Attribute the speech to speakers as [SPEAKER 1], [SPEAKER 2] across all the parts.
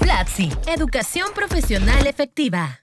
[SPEAKER 1] Platzi, educación profesional efectiva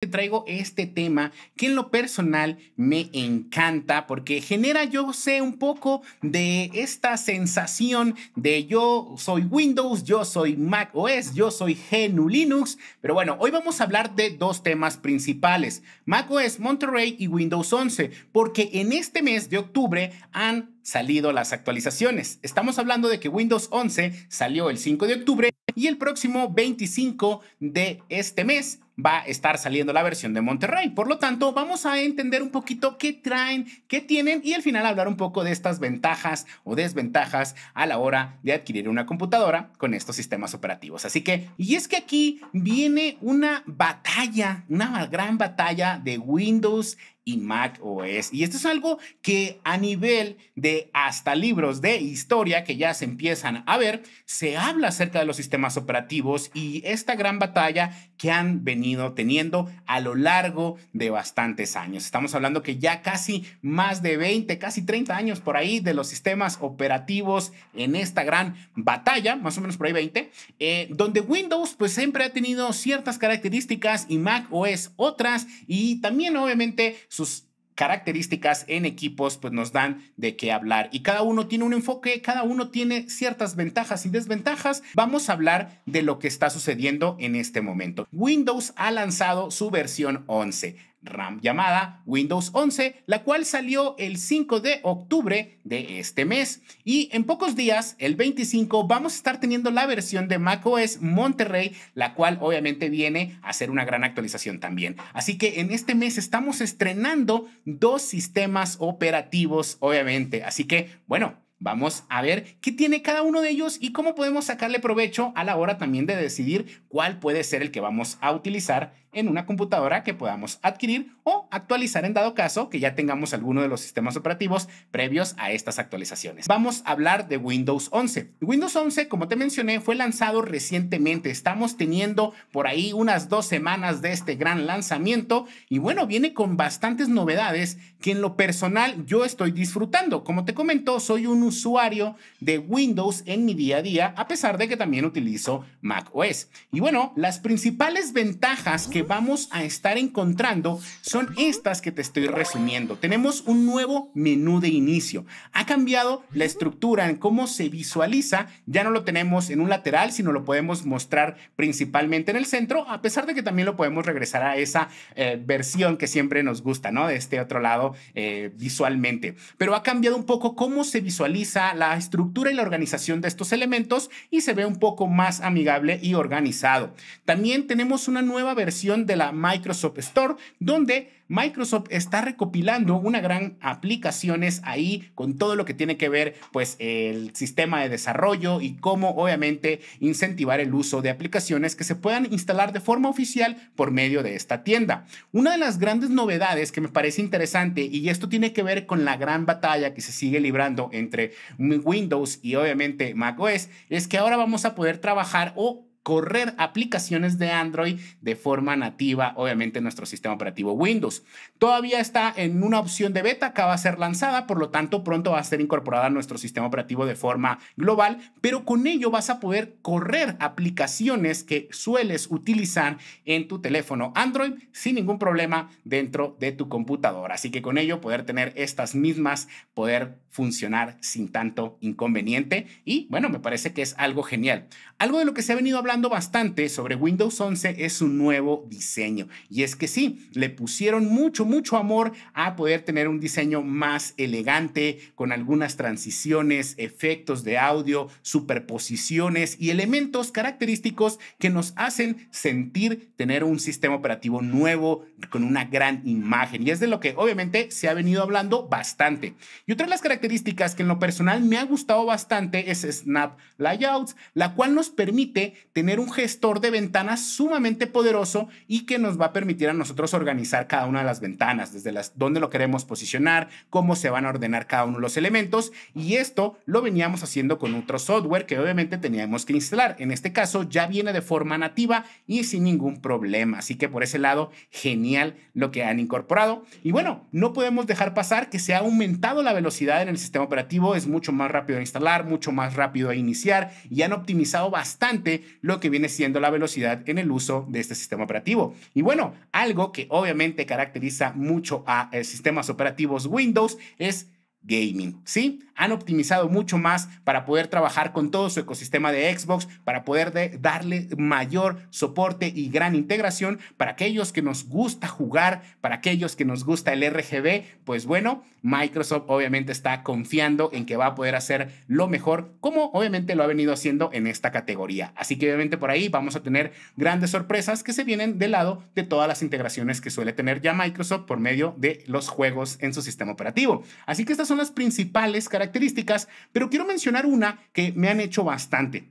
[SPEAKER 1] Te traigo este tema que en lo personal me encanta porque genera, yo sé, un poco de esta sensación de yo soy Windows, yo soy Mac OS, yo soy GNU Linux. Pero bueno, hoy vamos a hablar de dos temas principales, Mac OS Monterrey y Windows 11, porque en este mes de octubre han salido las actualizaciones. Estamos hablando de que Windows 11 salió el 5 de octubre y el próximo 25 de este mes va a estar saliendo la versión de Monterrey. Por lo tanto, vamos a entender un poquito qué traen, qué tienen y al final hablar un poco de estas ventajas o desventajas a la hora de adquirir una computadora con estos sistemas operativos. Así que, y es que aquí viene una batalla, una gran batalla de Windows y Mac OS. Y esto es algo que a nivel de hasta libros de historia que ya se empiezan a ver, se habla acerca de los sistemas operativos y esta gran batalla que han venido teniendo a lo largo de bastantes años. Estamos hablando que ya casi más de 20, casi 30 años por ahí de los sistemas operativos en esta gran batalla, más o menos por ahí 20, eh, donde Windows pues siempre ha tenido ciertas características y Mac OS otras y también obviamente sus características en equipos pues nos dan de qué hablar y cada uno tiene un enfoque, cada uno tiene ciertas ventajas y desventajas. Vamos a hablar de lo que está sucediendo en este momento. Windows ha lanzado su versión 11. RAM llamada Windows 11, la cual salió el 5 de octubre de este mes. Y en pocos días, el 25, vamos a estar teniendo la versión de macOS Monterrey, la cual obviamente viene a ser una gran actualización también. Así que en este mes estamos estrenando dos sistemas operativos, obviamente. Así que, bueno, Vamos a ver qué tiene cada uno de ellos y cómo podemos sacarle provecho a la hora también de decidir cuál puede ser el que vamos a utilizar en una computadora que podamos adquirir o actualizar en dado caso que ya tengamos alguno de los sistemas operativos previos a estas actualizaciones. Vamos a hablar de Windows 11. Windows 11, como te mencioné, fue lanzado recientemente. Estamos teniendo por ahí unas dos semanas de este gran lanzamiento y bueno, viene con bastantes novedades que en lo personal yo estoy disfrutando. Como te comento, soy un usuario de Windows en mi día a día, a pesar de que también utilizo Mac OS. Y bueno, las principales ventajas que vamos a estar encontrando son estas que te estoy resumiendo. Tenemos un nuevo menú de inicio. Ha cambiado la estructura en cómo se visualiza. Ya no lo tenemos en un lateral, sino lo podemos mostrar principalmente en el centro, a pesar de que también lo podemos regresar a esa eh, versión que siempre nos gusta, ¿no? De este otro lado eh, visualmente. Pero ha cambiado un poco cómo se visualiza la estructura y la organización de estos elementos y se ve un poco más amigable y organizado. También tenemos una nueva versión de la Microsoft Store, donde Microsoft está recopilando una gran aplicaciones ahí con todo lo que tiene que ver pues el sistema de desarrollo y cómo obviamente incentivar el uso de aplicaciones que se puedan instalar de forma oficial por medio de esta tienda. Una de las grandes novedades que me parece interesante y esto tiene que ver con la gran batalla que se sigue librando entre Windows y obviamente macOS es que ahora vamos a poder trabajar o correr aplicaciones de Android de forma nativa, obviamente, en nuestro sistema operativo Windows. Todavía está en una opción de beta, acaba de ser lanzada, por lo tanto, pronto va a ser incorporada a nuestro sistema operativo de forma global, pero con ello vas a poder correr aplicaciones que sueles utilizar en tu teléfono Android sin ningún problema dentro de tu computadora. Así que con ello poder tener estas mismas, poder funcionar sin tanto inconveniente y bueno, me parece que es algo genial. Algo de lo que se ha venido hablando bastante sobre Windows 11 es su nuevo diseño. Y es que sí, le pusieron mucho, mucho amor a poder tener un diseño más elegante, con algunas transiciones, efectos de audio, superposiciones y elementos característicos que nos hacen sentir tener un sistema operativo nuevo con una gran imagen. Y es de lo que obviamente se ha venido hablando bastante. Y otra de las características que en lo personal me ha gustado bastante es Snap Layouts, la cual nos permite tener tener un gestor de ventanas sumamente poderoso y que nos va a permitir a nosotros organizar cada una de las ventanas, desde las donde lo queremos posicionar, cómo se van a ordenar cada uno de los elementos y esto lo veníamos haciendo con otro software que obviamente teníamos que instalar. En este caso ya viene de forma nativa y sin ningún problema, así que por ese lado genial lo que han incorporado. Y bueno, no podemos dejar pasar que se ha aumentado la velocidad en el sistema operativo, es mucho más rápido a instalar, mucho más rápido a iniciar y han optimizado bastante lo que viene siendo la velocidad en el uso de este sistema operativo. Y bueno, algo que obviamente caracteriza mucho a eh, sistemas operativos Windows es gaming, ¿sí? Han optimizado mucho más para poder trabajar con todo su ecosistema de Xbox, para poder darle mayor soporte y gran integración para aquellos que nos gusta jugar, para aquellos que nos gusta el RGB, pues bueno, Microsoft obviamente está confiando en que va a poder hacer lo mejor, como obviamente lo ha venido haciendo en esta categoría. Así que obviamente por ahí vamos a tener grandes sorpresas que se vienen del lado de todas las integraciones que suele tener ya Microsoft por medio de los juegos en su sistema operativo. Así que estas son las principales características, pero quiero mencionar una que me han hecho bastante.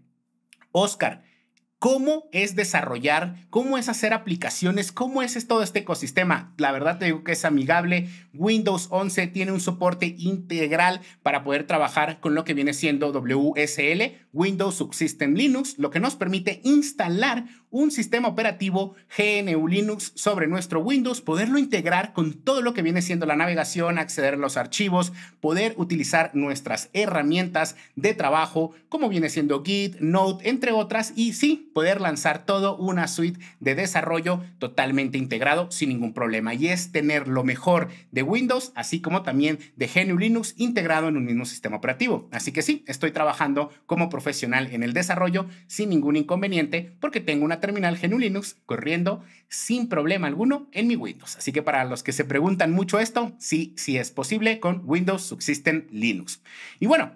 [SPEAKER 1] Oscar, cómo es desarrollar, cómo es hacer aplicaciones, cómo es todo este ecosistema. La verdad te digo que es amigable. Windows 11 tiene un soporte integral para poder trabajar con lo que viene siendo WSL, Windows Subsystem Linux, lo que nos permite instalar un sistema operativo GNU Linux sobre nuestro Windows, poderlo integrar con todo lo que viene siendo la navegación, acceder a los archivos, poder utilizar nuestras herramientas de trabajo, como viene siendo Git, Node, entre otras, y sí, poder lanzar todo una suite de desarrollo totalmente integrado sin ningún problema. Y es tener lo mejor de Windows, así como también de GNU Linux integrado en un mismo sistema operativo. Así que sí, estoy trabajando como profesional en el desarrollo sin ningún inconveniente porque tengo una terminal GNU Linux corriendo sin problema alguno en mi Windows. Así que para los que se preguntan mucho esto, sí, sí es posible con Windows Subsystem Linux. Y bueno,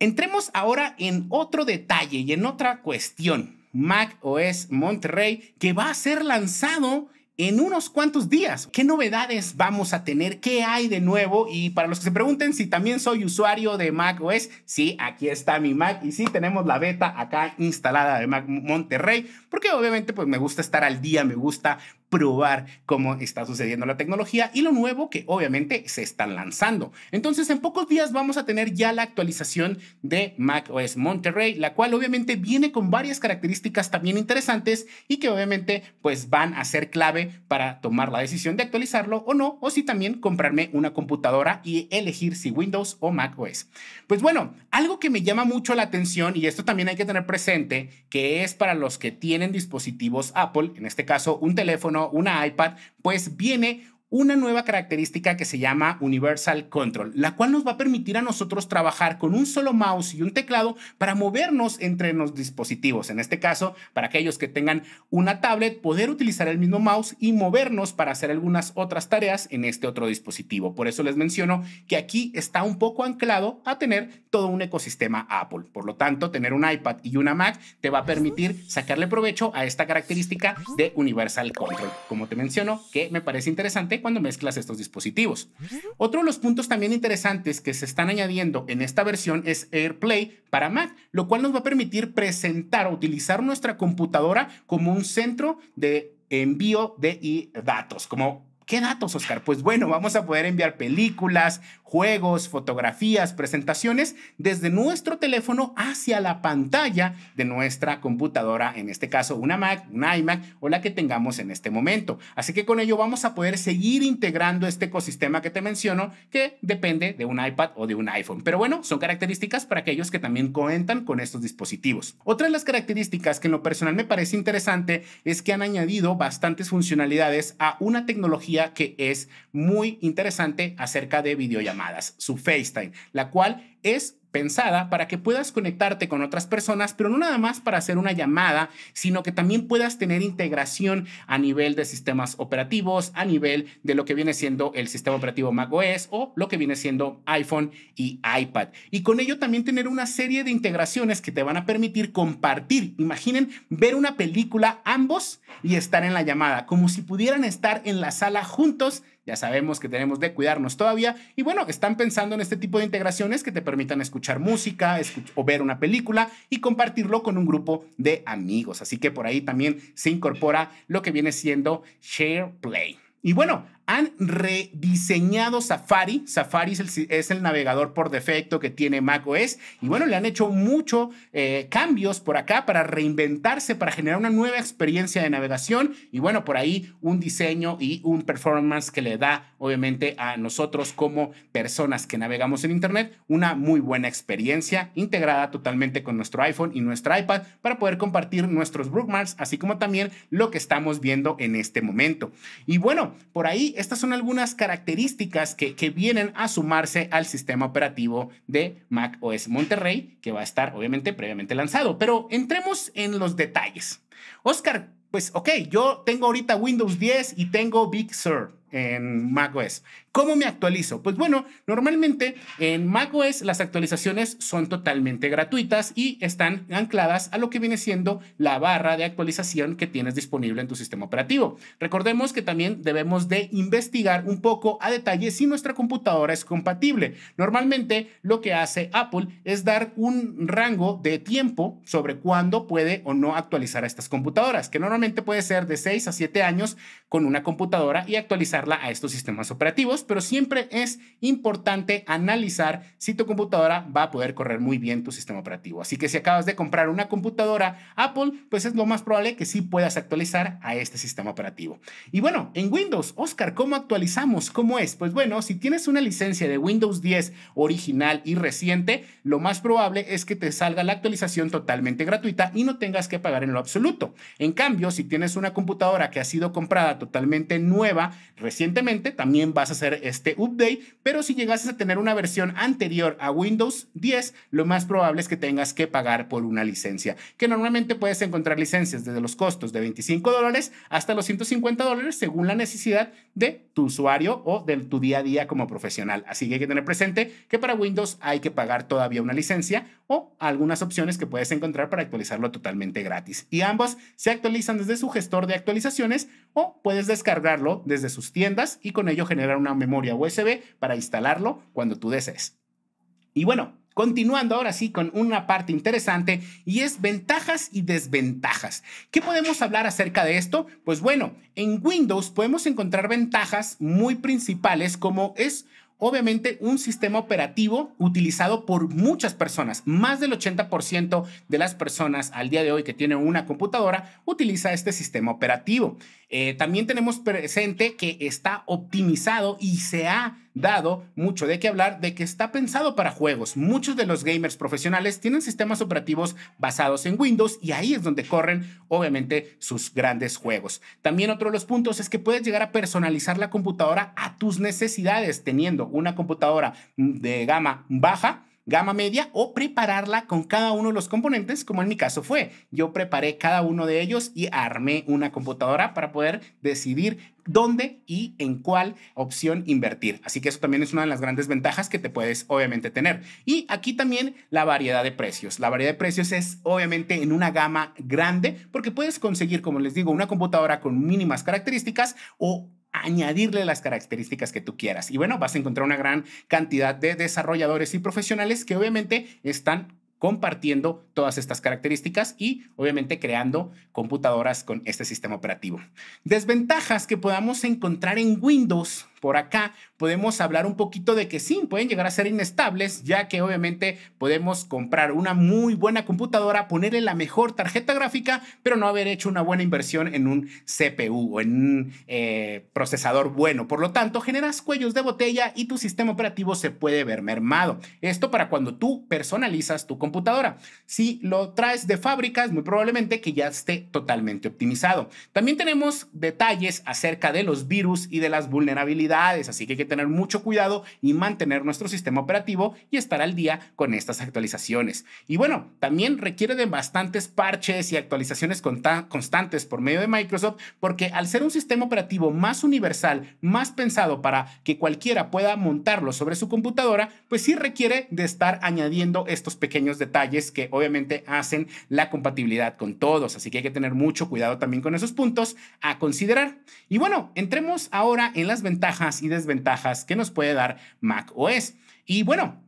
[SPEAKER 1] entremos ahora en otro detalle y en otra cuestión. Mac OS Monterrey, que va a ser lanzado en unos cuantos días. ¿Qué novedades vamos a tener? ¿Qué hay de nuevo? Y para los que se pregunten si también soy usuario de Mac OS, sí, aquí está mi Mac y sí tenemos la beta acá instalada de Mac Monterrey, porque obviamente pues me gusta estar al día, me gusta probar cómo está sucediendo la tecnología y lo nuevo que obviamente se están lanzando. Entonces, en pocos días vamos a tener ya la actualización de macOS Monterrey, la cual obviamente viene con varias características también interesantes y que obviamente pues van a ser clave para tomar la decisión de actualizarlo o no, o si también comprarme una computadora y elegir si Windows o macOS. Pues bueno, algo que me llama mucho la atención y esto también hay que tener presente, que es para los que tienen dispositivos Apple, en este caso un teléfono una iPad, pues viene una nueva característica que se llama Universal Control, la cual nos va a permitir a nosotros trabajar con un solo mouse y un teclado para movernos entre los dispositivos. En este caso, para aquellos que tengan una tablet, poder utilizar el mismo mouse y movernos para hacer algunas otras tareas en este otro dispositivo. Por eso les menciono que aquí está un poco anclado a tener todo un ecosistema Apple. Por lo tanto, tener un iPad y una Mac te va a permitir sacarle provecho a esta característica de Universal Control. Como te menciono, que me parece interesante cuando mezclas estos dispositivos. Otro de los puntos también interesantes que se están añadiendo en esta versión es AirPlay para Mac, lo cual nos va a permitir presentar o utilizar nuestra computadora como un centro de envío de datos, como ¿Qué datos, Oscar? Pues bueno, vamos a poder enviar películas, juegos, fotografías, presentaciones desde nuestro teléfono hacia la pantalla de nuestra computadora, en este caso una Mac, una iMac o la que tengamos en este momento. Así que con ello vamos a poder seguir integrando este ecosistema que te menciono que depende de un iPad o de un iPhone. Pero bueno, son características para aquellos que también cuentan con estos dispositivos. Otra de las características que en lo personal me parece interesante es que han añadido bastantes funcionalidades a una tecnología que es muy interesante acerca de videollamadas, su FaceTime, la cual es pensada para que puedas conectarte con otras personas, pero no nada más para hacer una llamada, sino que también puedas tener integración a nivel de sistemas operativos, a nivel de lo que viene siendo el sistema operativo macOS o lo que viene siendo iPhone y iPad. Y con ello también tener una serie de integraciones que te van a permitir compartir. Imaginen ver una película ambos y estar en la llamada, como si pudieran estar en la sala juntos ya sabemos que tenemos de cuidarnos todavía. Y bueno, están pensando en este tipo de integraciones que te permitan escuchar música o ver una película y compartirlo con un grupo de amigos. Así que por ahí también se incorpora lo que viene siendo SharePlay. Y bueno, han rediseñado Safari. Safari es el, navegador por defecto que tiene macOS. Y bueno, le han hecho muchos eh, cambios por acá para reinventarse, para generar una nueva experiencia de navegación. Y bueno, por ahí un diseño y un performance que le da, obviamente, a nosotros como personas que navegamos en Internet, una muy buena experiencia integrada totalmente con nuestro iPhone y nuestro iPad para poder compartir nuestros bookmarks, así como también lo que estamos viendo en este momento. Y bueno, por ahí estas son algunas características que, vienen a sumarse al sistema operativo de Mac OS Monterrey, que va a estar obviamente previamente lanzado. Pero entremos en los detalles. Oscar, pues ok, yo tengo ahorita Windows 10 y tengo Big Sur en macOS. ¿Cómo me actualizo? Pues bueno, normalmente en macOS las actualizaciones son totalmente gratuitas y están ancladas a lo que viene siendo la barra de actualización que tienes disponible en tu sistema operativo. Recordemos que también debemos de investigar un poco a detalle si nuestra computadora es compatible. Normalmente lo que hace Apple es dar un rango de tiempo sobre cuándo puede o no actualizar a estas computadoras, que normalmente puede ser de 6 a 7 años con una computadora y actualizar a estos sistemas operativos, pero siempre es importante analizar si tu computadora va a poder correr muy bien tu sistema operativo. Así que si acabas de comprar una computadora Apple, pues es lo más probable que sí puedas actualizar a este sistema operativo. Y bueno, en Windows, Oscar, ¿cómo actualizamos? ¿Cómo es? Pues bueno, si tienes una licencia de Windows 10 original y reciente, lo más probable es que te salga la actualización totalmente gratuita y no tengas que pagar en lo absoluto. En cambio, si tienes una computadora que ha sido comprada totalmente nueva, recientemente, también vas a hacer este update, pero si llegases a tener una versión anterior a Windows 10, lo más probable es que tengas que pagar por una licencia, que normalmente puedes encontrar licencias desde los costos de 25 dólares hasta los 150 dólares según la necesidad de tu usuario o de tu día a día como profesional. Así que hay que tener presente que para Windows hay que pagar todavía una licencia o algunas opciones que puedes encontrar para actualizarlo totalmente gratis. Y ambos se actualizan desde su gestor de actualizaciones o puedes descargarlo desde sus tiendas y con ello generar una memoria USB para instalarlo cuando tú desees. Y bueno, Continuando ahora sí con una parte interesante y es ventajas y desventajas. ¿Qué podemos hablar acerca de esto? Pues bueno, en Windows podemos encontrar ventajas muy principales como es obviamente un sistema operativo utilizado por muchas personas. Más del 80% de las personas al día de hoy que tienen una computadora utiliza este sistema operativo. Eh, también tenemos presente que está optimizado y se ha dado mucho de qué hablar de que está pensado para juegos. Muchos de los gamers profesionales tienen sistemas operativos basados en Windows y ahí es donde corren obviamente sus grandes juegos. También otro de los puntos es que puedes llegar a personalizar la computadora a tus necesidades teniendo una computadora mm, de gama baja gama media o prepararla con cada uno de los componentes, como en mi caso fue. Yo preparé cada uno de ellos y armé una computadora para poder decidir dónde y en cuál opción invertir. Así que eso también es una de las grandes ventajas que te puedes obviamente tener. Y aquí también la variedad de precios. La variedad de precios es obviamente en una gama grande porque puedes conseguir, como les digo, una computadora con mínimas características o añadirle las características que tú quieras. Y bueno, vas a encontrar una gran cantidad de desarrolladores y profesionales que obviamente están compartiendo todas estas características y obviamente creando computadoras con este sistema operativo. Desventajas que podamos encontrar en Windows por acá podemos hablar un poquito de que sí, pueden llegar a ser inestables, ya que obviamente podemos comprar una muy buena computadora, ponerle la mejor tarjeta gráfica, pero no haber hecho una buena inversión en un CPU o en un eh, procesador bueno. Por lo tanto, generas cuellos de botella y tu sistema operativo se puede ver mermado. Esto para cuando tú personalizas tu computadora. Si lo traes de fábrica, es muy probablemente que ya esté totalmente optimizado. También tenemos detalles acerca de los virus y de las vulnerabilidades así que hay que tener mucho cuidado y mantener nuestro sistema operativo y estar al día con estas actualizaciones. Y bueno, también requiere de bastantes parches y actualizaciones constantes por medio de Microsoft, porque al ser un sistema operativo más universal, más pensado para que cualquiera pueda montarlo sobre su computadora, pues sí requiere de estar añadiendo estos pequeños detalles que obviamente hacen la compatibilidad con todos, así que hay que tener mucho cuidado también con esos puntos a considerar. Y bueno, entremos ahora en las ventajas y desventajas que nos puede dar Mac OS. Y bueno,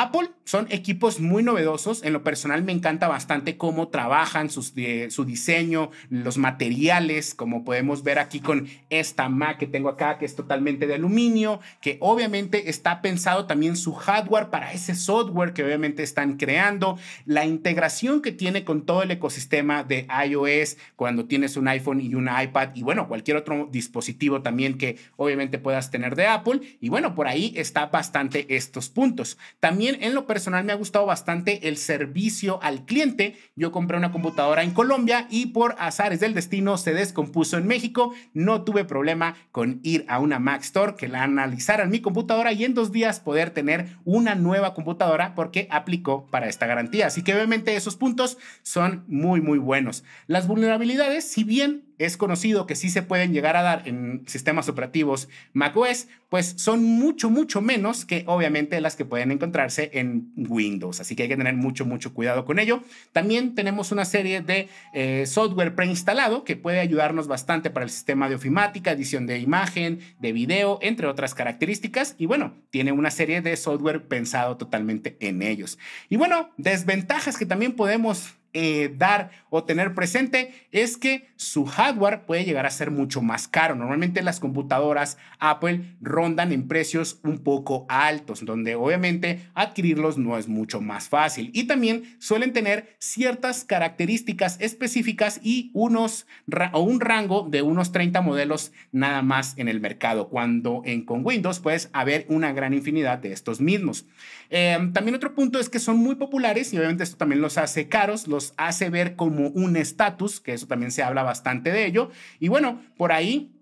[SPEAKER 1] Apple son equipos muy novedosos. En lo personal me encanta bastante cómo trabajan su diseño, los materiales, como podemos ver aquí con esta Mac que tengo acá, que es totalmente de aluminio, que obviamente está pensado también su hardware para ese software que obviamente están creando, la integración que tiene con todo el ecosistema de iOS cuando tienes un iPhone y un iPad y bueno, cualquier otro dispositivo también que obviamente puedas tener de Apple. Y bueno, por ahí está bastante estos puntos. También en lo personal me ha gustado bastante el servicio al cliente. Yo compré una computadora en Colombia y por azares del destino se descompuso en México. No tuve problema con ir a una Mac Store que la analizaran mi computadora y en dos días poder tener una nueva computadora porque aplicó para esta garantía. Así que obviamente esos puntos son muy, muy buenos. Las vulnerabilidades, si bien es conocido que sí se pueden llegar a dar en sistemas operativos macOS, pues son mucho, mucho menos que obviamente las que pueden encontrarse en Windows. Así que hay que tener mucho, mucho cuidado con ello. También tenemos una serie de eh, software preinstalado que puede ayudarnos bastante para el sistema de ofimática, edición de imagen, de video, entre otras características. Y bueno, tiene una serie de software pensado totalmente en ellos. Y bueno, desventajas que también podemos eh, dar o tener presente es que su hardware puede llegar a ser mucho más caro. Normalmente las computadoras Apple rondan en precios un poco altos, donde obviamente adquirirlos no es mucho más fácil. Y también suelen tener ciertas características específicas y unos o un rango de unos 30 modelos nada más en el mercado, cuando en, con Windows puedes haber una gran infinidad de estos mismos. Em, también otro punto es que son muy populares y obviamente esto también los hace caros, los hace ver como un estatus, que eso también se habla bastante de ello. Y bueno, por ahí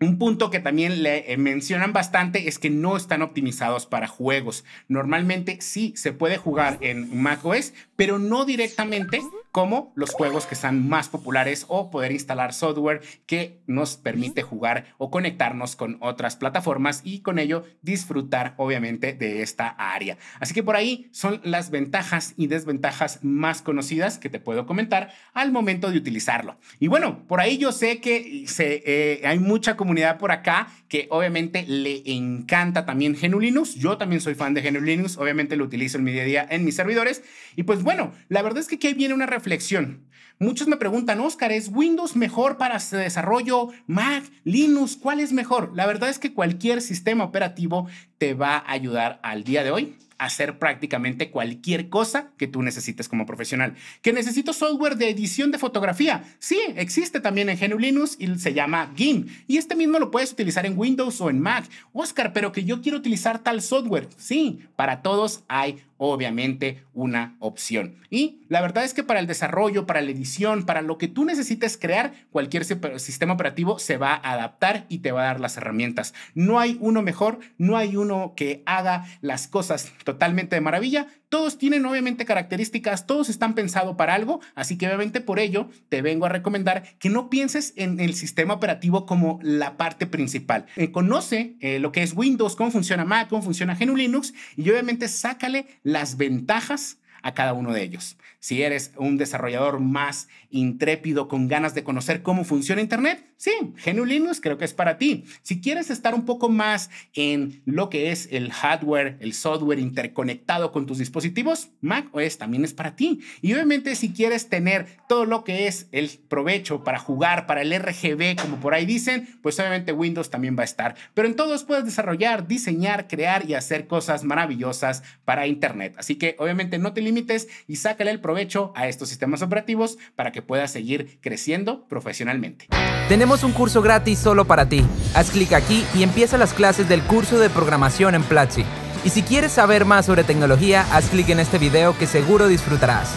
[SPEAKER 1] un punto que también le eh, mencionan bastante es que no están optimizados para juegos. Normalmente sí se puede jugar en macOS, pero no directamente como los juegos que están más populares o poder instalar software que nos permite jugar o conectarnos con otras plataformas y con ello disfrutar obviamente de esta área. Así que por ahí son las ventajas y desventajas más conocidas que te puedo comentar al momento de utilizarlo. Y bueno, por ahí yo sé que eh, hay mucha comunidad por acá que obviamente le encanta también GNU/Linux. Yo también soy fan de GNU/Linux, obviamente lo utilizo en mi día a día en mis servidores. Y pues bueno, la verdad es que aquí viene una reflexión. Muchos me preguntan, Oscar, ¿es Windows mejor para desarrollo? Mac, Linux, ¿cuál es mejor? La verdad es que cualquier sistema operativo te va a ayudar al día de hoy a hacer prácticamente cualquier cosa que tú necesites como profesional. ¿Que necesito software de edición de fotografía? Sí, existe también en GNU Linux y se llama GIMP. Y este mismo lo puedes utilizar en Windows o en Mac. Oscar, pero que yo quiero utilizar tal software. Sí, para todos hay obviamente una opción. Y la verdad es que para el desarrollo, para la edición, para lo que tú necesites crear, cualquier sistema operativo se va a adaptar y te va a dar las herramientas. No hay uno mejor, no hay uno que haga las cosas totalmente de maravilla. Todos tienen obviamente características, todos están pensados para algo, así que obviamente por ello te vengo a recomendar que no pienses en el sistema operativo como la parte principal. Eh, conoce eh, lo que es Windows, cómo funciona Mac, cómo funciona GNU Linux y obviamente sácale las ventajas a cada uno de ellos. Si eres un desarrollador más intrépido con ganas de conocer cómo funciona Internet, sí, GNU Linux creo que es para ti. Si quieres estar un poco más en lo que es el hardware, el software interconectado con tus dispositivos, Mac OS también es para ti. Y obviamente si quieres tener todo lo que es el provecho para jugar, para el RGB, como por ahí dicen, pues obviamente Windows también va a estar. Pero en todos puedes desarrollar, diseñar, crear y hacer cosas maravillosas para Internet. Así que obviamente no te limites y sácale el provecho a estos sistemas operativos para que puedas seguir creciendo profesionalmente. Tenemos un curso gratis solo para ti. Haz clic aquí y empieza las clases del curso de programación en Platzi. Y si quieres saber más sobre tecnología, haz clic en este video que seguro disfrutarás.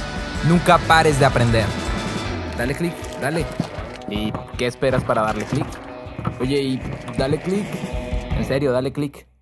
[SPEAKER 1] Nunca pares de aprender. Dale clic, dale. ¿Y qué esperas para darle clic? Oye, y dale clic. En serio, dale clic.